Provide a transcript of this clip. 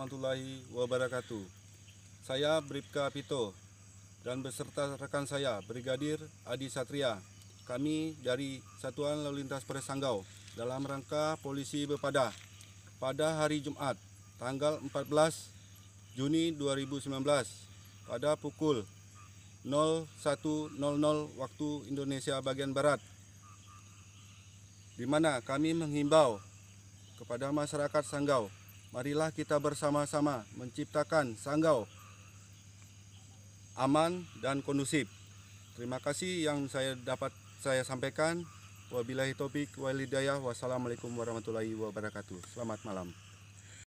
warahmatullahi wabarakatuh. Saya Bripka Pito dan beserta rekan saya Brigadir Adi Satria. Kami dari Satuan Lalu Lintas Polres Sanggau dalam rangka polisi berpada pada hari Jumat tanggal 14 Juni 2019 pada pukul 01.00 waktu Indonesia bagian Barat di mana kami menghimbau kepada masyarakat Sanggau marilah kita bersama-sama menciptakan sanggau aman dan kondusif. Terima kasih yang saya dapat saya sampaikan. Wabillahi taufik walhidayah. Wassalamualaikum warahmatullahi wabarakatuh. Selamat malam.